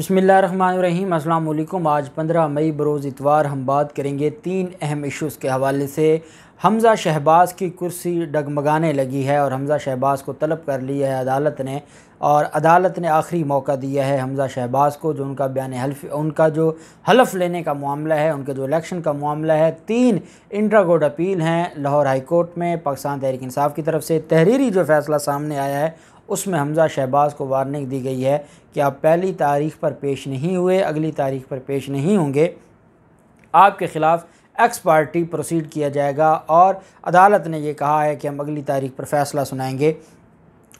बसमीम अल्लाम आज 15 मई बरोज़ इतवार हम बात करेंगे तीन अहम इश्यूज़ के हवाले से हमज़ा शहबाज़ की कुर्सी डगमगाने लगी है और हमज़ा शहबाज़ को तलब कर लिया है अदालत ने और अदालत ने आखिरी मौका दिया है हमज़ा शहबाज़ को जो उनका बयान हल्फ उनका जो हलफ लेने का मामला है उनके जो इलेक्शन का मामला है तीन इंट्रा कोर्ट अपील हैं लाहौर हाई कोर्ट में पाकिस्तान तहरीक इंसाफ की तरफ से तहरीरी जो फ़ैसला सामने आया है उसमें हमज़ा शहबाज़ को वार्निंग दी गई है कि आप पहली तारीख पर पेश नहीं हुए अगली तारीख पर पेश नहीं होंगे आपके ख़िलाफ़ एक्स पार्टी प्रोसीड किया जाएगा और अदालत ने यह कहा है कि हम अगली तारीख पर फैसला सुनाएंगे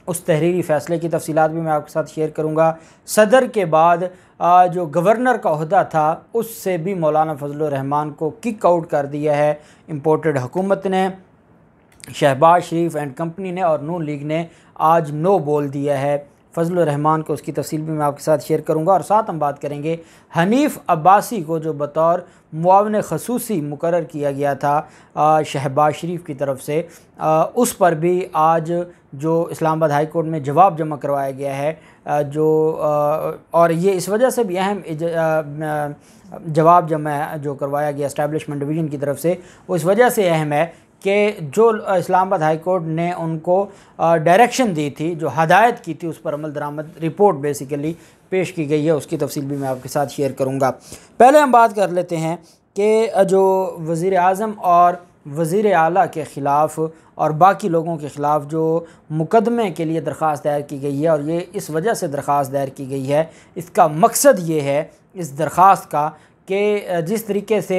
उस तहरीरी फ़ैसले की तफसीत भी मैं आपके साथ शेयर करूँगा सदर के बाद जो गवर्नर का अहदा था उससे भी मौलाना फजल रहमान को किक आउट कर दिया है इम्पोर्टेड हुकूमत ने शहबाज शरीफ एंड कंपनी ने और नू लीग ने आज नो बोल दिया है फजल रहमान को उसकी तफसील भी मैं आपके साथ शेयर करूँगा और साथ हम बात करेंगे हनीफ़ अब्बासी को जो बतौर मुआवन खसूसी मुकर किया गया था शहबाज शरीफ की तरफ से आ, उस पर भी आज जो इस्लामाबाद हाई कोर्ट में जवाब जमा करवाया गया है जो और ये इस वजह से भी अहम जवाब जमा जो करवाया गया इस्टेबलिशमेंट डिवीज़न की तरफ से उस वजह से अहम है कि जो इस्लामाबाद हाई कोर्ट ने उनको डायरेक्शन दी थी जो हदायत की थी उस पर अमल दरामद रिपोर्ट बेसिकली पेश की गई है उसकी तफसील भी मैं आपके साथ शेयर करूँगा पहले हम बात कर लेते हैं कि जो वज़ी अजम और वज़ी अली के ख़िलाफ़ और बाकी लोगों के ख़िलाफ़ जो मुकदमे के लिए दरख्वास्त दायर की गई है और ये इस वजह से दरख्वास्त दायर की गई है इसका मकसद ये है इस दरख्वास्त का कि जिस तरीके से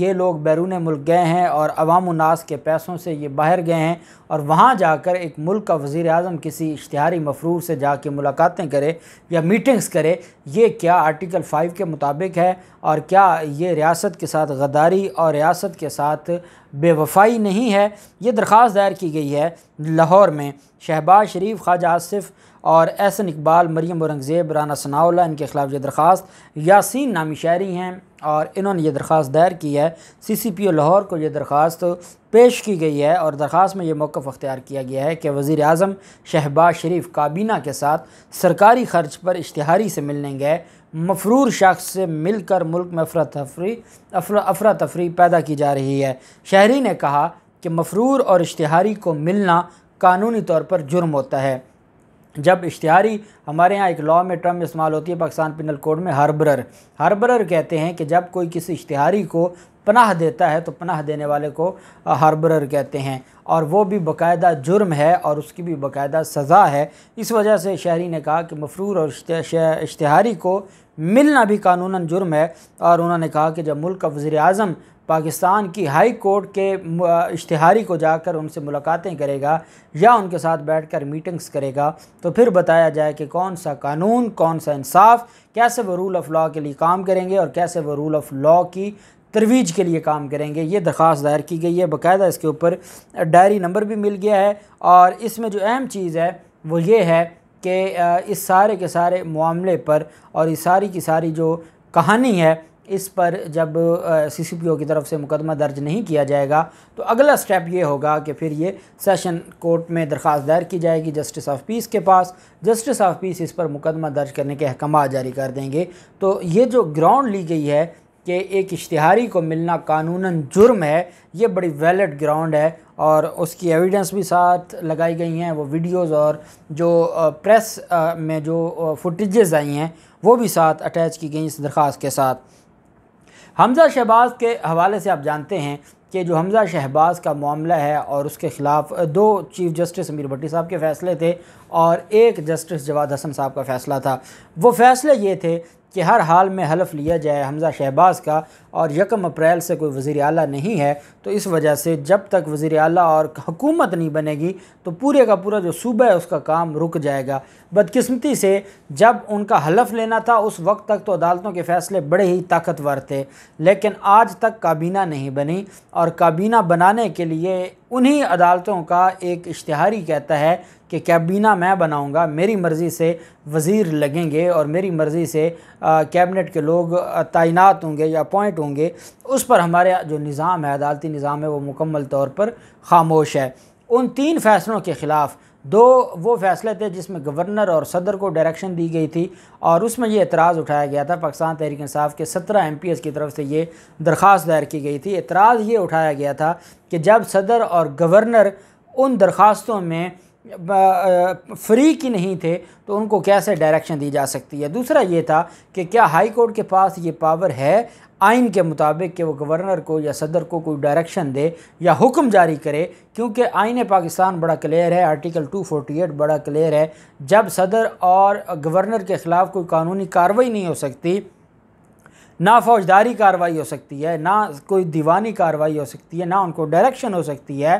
ये लोग बैरून मुल्क गए हैं और अवाम नास के पैसों से ये बाहर गए हैं और वहाँ जाकर एक मुल्क का वज़ी अजम किसी इश्तहारी मफरूर से जाके मुलाकातें करे या मीटिंग्स करे ये क्या आर्टिकल फ़ाइव के मुताबिक है और क्या ये रियासत के साथ गदारी और रियासत के साथ बेवफाई नहीं है ये दरख्वास्त दायर की गई है लाहौर में शहबाज शरीफ ख्वाजा आसिफ और एहसन इकबाल मरियम औरंगज़ेब राना सनाउल्ला इनके ख़िलाफ़ ये दरख्वास्त यासीन नामी शायरी हैं और इन्होंने ये दरख्वास्त दायर की है सी सी पी ओ लाहौर को ये दरख्वास्त पेश की गई है और दरख्वास्त में ये मौक़ अख्तियार किया गया है कि वज़ी अजम शहबाज शरीफ काबीना के साथ सरकारी खर्च पर इश्तहारी से मिलने गए मफरूर शख्स से मिलकर मुल्क में अफरा तफरी अफरा अफरा तफरी पैदा की जा रही है शहरी ने कहा कि मफरूर और इश्तहारी को मिलना कानूनी तौर पर जुर्म होता है जब इश्तहारी हमारे यहाँ एक लॉ में टर्म इस्तेमाल होती है पाकिस्तान पिनल कोड में हरबर हरबर कहते हैं कि जब कोई किसी इश्तहारी को पनाह देता है तो पनाह देने वाले को हार्बरर कहते हैं और वो भी बकायदा जुर्म है और उसकी भी बाकायदा सज़ा है इस वजह से शहरी ने कहा कि मफरूर और इश्तहारी को मिलना भी कानूना जुर्म है और उन्होंने कहा कि जब मुल्क का वज़ी अजम पाकिस्तान की हाई कोर्ट के इश्तहारी को जाकर उनसे मुलाकातें करेगा या उनके साथ बैठकर मीटिंग्स करेगा तो फिर बताया जाए कि कौन सा कानून कौन सा इंसाफ कैसे वो रूल ऑफ़ लॉ के लिए काम करेंगे और कैसे वो रूल ऑफ़ लॉ की तरवीज के लिए काम करेंगे ये दरख्वास्त दायर की गई है बाकायदा इसके ऊपर डायरी नंबर भी मिल गया है और इसमें जो अहम चीज़ है वो ये है कि इस सारे के सारे मामले पर और इस सारी की सारी जो कहानी है इस पर जब सी सी पी ओ की तरफ से मुकदमा दर्ज नहीं किया जाएगा तो अगला स्टेप ये होगा कि फिर ये सेशन कोर्ट में दरख्वास्त दायर की जाएगी जस्टिस ऑफ पीस के पास जस्टिस ऑफ पीस इस पर मुकदमा दर्ज करने के अहकाम जारी कर देंगे तो ये जो ग्राउंड ली गई है कि एक इश्तहारी को मिलना कानूनन जुर्म है ये बड़ी वैलिड ग्राउंड है और उसकी एविडेंस भी साथ लगाई गई हैं वो वीडियोस और जो प्रेस में जो फुटेजेस आई हैं वो भी साथ अटैच की गई इस दरख्वास्त के साथ हमज़ा शहबाज के हवाले से आप जानते हैं कि जो हमज़ा शहबाज का मामला है और उसके ख़िलाफ़ दो चीफ़ जस्टिस अमीर भट्टी साहब के फ़ैसले थे और एक जस्टिस जवाद हसन साहब का फ़ैसला था वो फ़ैसले ये थे कि हर हाल में हलफ लिया जाए हमज़ा शहबाज का और यकम अप्रैल से कोई वज़ी अली नहीं है तो इस वजह से जब तक वजर अली और हुकूमत नहीं बनेगी तो पूरे का पूरा जो सूबा है उसका काम रुक जाएगा बदकस्मती से जब उनका हलफ लेना था उस वक्त तक तो अदालतों के फ़ैसले बड़े ही ताकतवर थे लेकिन आज तक काबीना नहीं बनी और काबीना बनाने के लिए उन्हीं अदालतों का एक इश्तहारी कहता है कि कैबिना मैं बनाऊंगा मेरी मर्ज़ी से वज़ीर लगेंगे और मेरी मर्ज़ी से कैबिनेट के लोग तैनात होंगे या अपॉइंट होंगे उस पर हमारे जो निज़ाम है अदालती निज़ाम है वो मुकम्मल तौर पर खामोश है उन तीन फैसलों के ख़िलाफ़ दो वो फैसले थे जिसमें गवर्नर और सदर को डायरेक्शन दी गई थी और उसमें ये एतराज़ उठाया गया था पाकिस्तान तहरीक इंसाफ के सत्रह एम की तरफ से ये दरख्वास्त दायर की गई थी एतराज़ ये उठाया गया था कि जब सदर और गवर्नर उन दरख्वास्तों में फ्री की नहीं थे तो उनको कैसे डायरेक्शन दी जा सकती है दूसरा ये था कि क्या हाई कोर्ट के पास ये पावर है आइन के मुताबिक कि वो गवर्नर को या सदर को कोई डायरेक्शन दे या हुक्म जारी करे क्योंकि आइन पाकिस्तान बड़ा क्लियर है आर्टिकल 248 बड़ा क्लियर है जब सदर और गवर्नर के ख़िलाफ़ कोई कानूनी कार्रवाई नहीं हो सकती ना फौजदारी कार्रवाई हो सकती है ना कोई दीवानी कार्रवाई हो सकती है ना उनको डायरेक्शन हो सकती है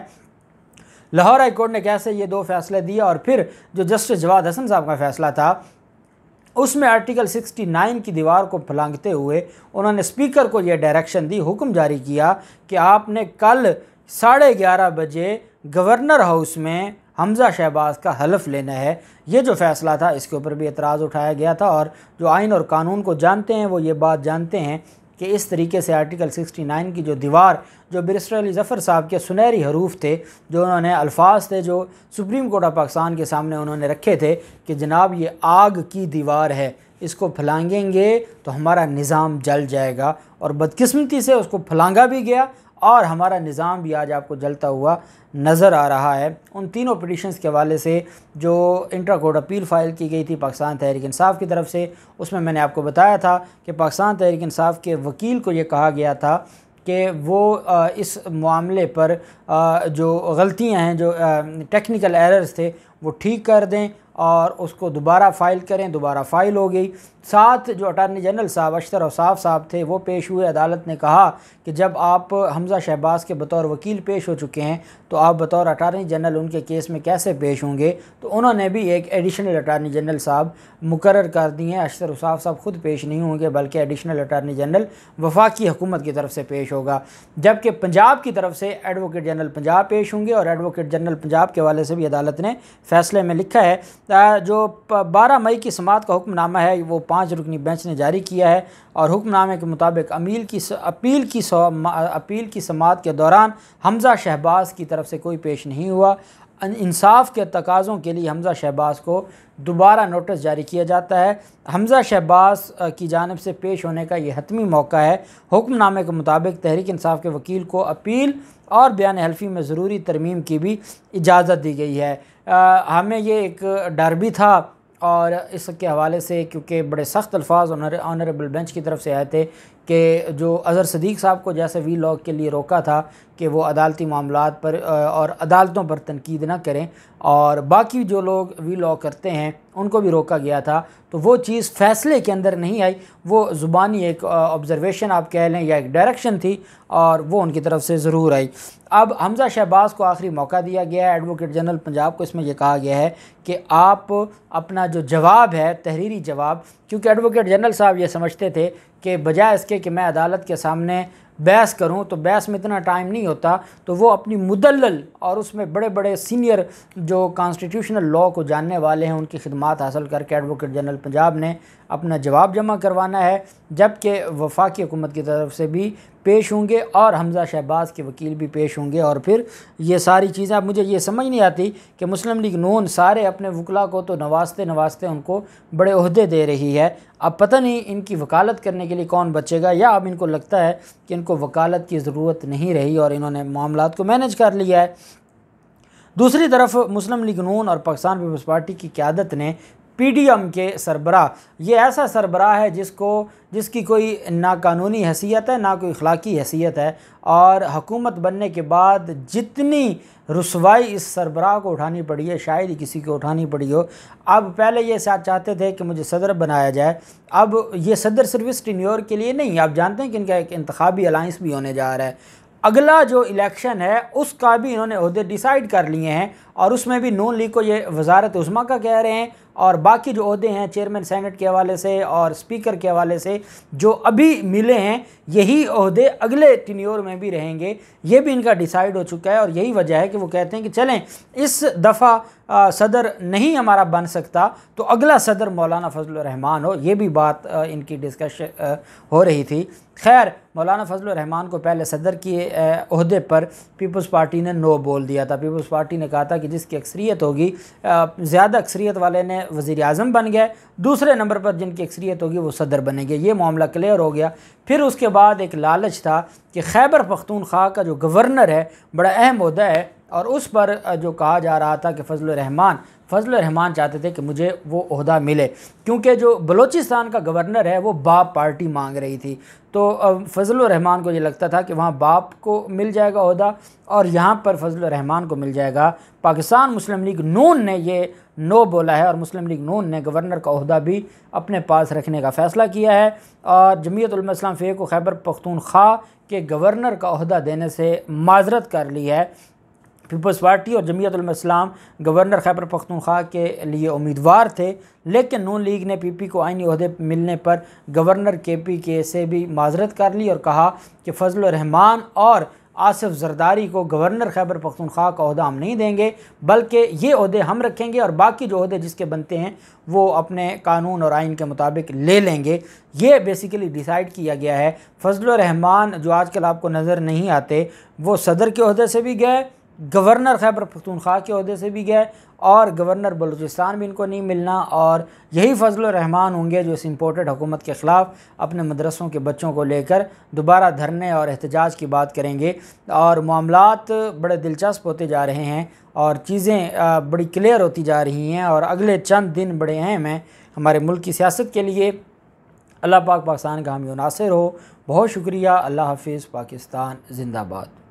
लाहौर हाई कोर्ट ने कैसे ये दो फैसले दिए और फिर जो जस्टिस जवाद हसन साहब का फैसला था उसमें आर्टिकल 69 की दीवार को फलांगते हुए उन्होंने स्पीकर को यह डायरेक्शन दी हुक्म जारी किया कि आपने कल साढ़े ग्यारह बजे गवर्नर हाउस में हमज़ा शहबाज का हलफ लेना है ये जो फैसला था इसके ऊपर भी एतराज़ उठाया गया था और जो आइन और कानून को जानते हैं वो ये बात जानते हैं कि इस तरीके से आर्टिकल 69 की जो दीवार जो बिरस्टर अली ज़फ़र साहब के सुनहरी हरूफ थे जो उन्होंने अल्फाज थे जो सुप्रीम कोर्ट ऑफ पाकिस्तान के सामने उन्होंने रखे थे कि जनाब ये आग की दीवार है इसको फलांगेंगे तो हमारा निज़ाम जल जाएगा और बदकस्मती से उसको फलांगा भी गया और हमारा निज़ाम भी आज आपको जलता हुआ नज़र आ रहा है उन तीनों पिटिशन्स के हवाले से जो इंट्रा कोर्ट अपील फ़ाइल की गई थी पाकिस्तान तहरीक इंसाफ की तरफ से उसमें मैंने आपको बताया था कि पाकिस्तान तहरीक इंसाफ के वकील को ये कहा गया था कि वो इस मामले पर जो ग़लतियाँ हैं जो टेक्निकल एरर्स थे वो ठीक कर दें और उसको दोबारा फ़ाइल करें दोबारा फ़ाइल हो गई साथ जो अटारनी जनरल साहब अशतर साफ़ साहब थे वो पेश हुए अदालत ने कहा कि जब आप हमज़ा शहबाज के बतौर वकील पेश हो चुके हैं तो आप बतौर अटारनी जनरल उनके केस में कैसे पेश होंगे तो उन्होंने भी एक एडिशनल अटारनी जनरल साहब मुकर कर दिए हैं अशर उसाफ साहब खुद पेश नहीं होंगे बल्कि एडिशनल अटारनी जनरल वफाकी हुकूमत की तरफ से पेश होगा जबकि पंजाब की तरफ से एडवोकेट जनरल पंजाब पेश होंगे और एडवोकेट जनरल पंजाब के हवाले से भी अदालत ने फैसले में लिखा है जो बारह मई की समात का हुक्मनामा है वो पाँच रुकनी बेंच ने जारी किया है और हुक्मनामे के मुताबिक अमील की अपील की अपील की समात के दौरान हमजा शहबाज की तरफ तरफ से कोई पेश नहीं हुआ इंसाफ के तकाज़ों के लिए हमज़ा शहबाज को दोबारा नोटिस जारी किया जाता है हमज़ा शहबाज की जानब से पेश होने का यह हतमी मौका है हुक्मनामे के मुताबिक तहरीक इंसाफ के वकील को अपील और बयान हल्फी में ज़रूरी तरमीम की भी इजाज़त दी गई है आ, हमें ये एक डर भी था और इसके हवाले से क्योंकि बड़े सख्त अल्फाज ऑनरेबल बेंच की तरफ से आए थे कि जो अज़र सदीक साहब को जैसे वी लॉग के लिए रोका था कि वो अदालती मामला पर और अदालतों पर तनकीद ना करें और बाकी जो लोग वी लॉ करते हैं उनको भी रोका गया था तो वो चीज़ फ़ैसले के अंदर नहीं आई वो ज़ुबानी एक ऑब्ज़रवेशन आप कह लें या एक डायरेक्शन थी और वो उनकी तरफ से ज़रूर आई अब हमज़ा शहबाज को आखिरी मौका दिया गया है एडवोकेट जनरल पंजाब को इसमें यह कहा गया है कि आप अपना जो जवाब है तहरीरी जवाब क्योंकि एडवोकेट जनरल साहब ये समझते थे के बजाय इसके कि मैं अदालत के सामने बहस करूं तो बहस में इतना टाइम नहीं होता तो वो अपनी मुदलल और उसमें बड़े बड़े सीनियर जो कॉन्स्टिट्यूशनल लॉ को जानने वाले हैं उनकी खिदमत हासिल करके एडवोकेट जनरल पंजाब ने अपना जवाब जमा करवाना है जबकि वफाकी हुकूमत की तरफ से भी पेश होंगे और हमज़ा शहबाज के वकील भी पेश होंगे और फिर ये सारी चीज़ें अब मुझे ये समझ नहीं आती कि मुस्लिम लीग नून सारे अपने वकला को तो नवाजते नवाजते उनको बड़े अहदे दे रही है अब पता नहीं इनकी वकालत करने के लिए कौन बचेगा या अब इनको लगता है कि इनको वकालत की ज़रूरत नहीं रही और इन्होंने मामला को मैनेज कर लिया है दूसरी तरफ मुस्लिम लीग नून और पाकिस्तान पीपल्स पार्टी की क्यादत ने पीडीएम के सरबरा ये ऐसा सरबरा है जिसको जिसकी कोई ना कानूनी हैसियत है ना कोई अखलाकी हैसियत है और हकूमत बनने के बाद जितनी रसवाई इस सरबरा को उठानी पड़ी है शायद ही किसी को उठानी पड़ी हो अब पहले ये साथ चाहते थे कि मुझे सदर बनाया जाए अब ये सदर सर्विस टीनियोर के लिए नहीं आप जानते हैं कि इनका एक इंतबी अलाइंस भी होने जा रहा है अगला जो इलेक्शन है उसका भी इन्होंने अहदे डिसाइड कर लिए हैं और उसमें भी नून लीग को ये वजारत उस्मा का कह रहे हैं और बाकी जो अहदे हैं चेयरमैन सेनेट के हवाले से और स्पीकर के हवाले से जो अभी मिले हैं यही अहदे अगले टिन्योर में भी रहेंगे ये भी इनका डिसाइड हो चुका है और यही वजह है कि वो कहते हैं कि चलें इस दफ़ा सदर नहीं हमारा बन सकता तो अगला सदर मौलाना फजल रहमान हो ये भी बात इनकी डिस्कश हो रही थी खैर मौलाना फजल रहमान को पहले सदर के अहदे पर पीपल्स पार्टी ने नो बोल दिया था पीपल्स पार्टी ने कहा था कि जिसकी अक्सरीत होगी ज़्यादा अक्सरीत वाले ने वज़ी अजम बन गए दूसरे नंबर पर जिनकी अक्सरीत होगी वो सदर बनेंगे ये मामला क्लियर हो गया फिर उसके बाद एक लालच था कि खैबर पख्तूनख्वा का जो गवर्नर है बड़ा अहम अहदा है और उस पर जो कहा जा रहा था कि फजल रहमान फजल रहमान चाहते थे कि मुझे वो अहदा मिले क्योंकि जो बलोचिस्तान का गवर्नर है वो बाप पार्टी मांग रही थी तो फजल रहमान को ये लगता था कि वहाँ बाप को मिल जाएगा अहदा और यहाँ पर फजल रहमान को मिल जाएगा पाकिस्तान मुस्लिम लीग नून ने ये नो बोला है और मुस्लिम लीग नून ने गवर्नर का अहदा भी अपने पास रखने का फ़ैसला किया है और जमीयतलम फ़े को खैबर पख्तूनख्वा के गवर्नर का अहदा देने से माजरत कर ली है पीपल्स पार्टी और जमीयतलम गवर्नर खैबर पख्तूनख्वा के लिए उम्मीदवार थे लेकिन नून लीग ने पीपी को आइनी अहदे मिलने पर गवर्नर के पी के से भी माजरत कर ली और कहा कि फजल रहमान और आसिफ जरदारी को गवर्नर खैबर पख्तनख्वा का अहदा हम नहीं देंगे बल्कि ये अहदे हम रखेंगे और बाकी जो अहदे जिसके बनते हैं वो अपने कानून और आइन के मुताबिक ले लेंगे ये बेसिकली डिसाइड किया गया है फजल रहमान जो आजकल आपको नज़र नहीं आते वो सदर के अहदे से भी गए गवर्नर खैबर पख्तूनख्वा के अहदे से भी गए और गवर्नर बलूचिस्तान भी इनको नहीं मिलना और यही फजल रहमान होंगे जो इस इम्पोर्टेड हुकूमत के ख़िलाफ़ अपने मदरसों के बच्चों को लेकर दोबारा धरने और एहतजाज की बात करेंगे और मामलात बड़े दिलचस्प होते जा रहे हैं और चीज़ें बड़ी क्लियर होती जा रही हैं और अगले चंद दिन बड़े अहम हैं हमारे मुल्क की सियासत के लिए अल्लाह पाक पाकिस्तान का हम नासिर हो बहुत शुक्रिया अल्लाह हाफिज़ पाकिस्तान जिंदाबाद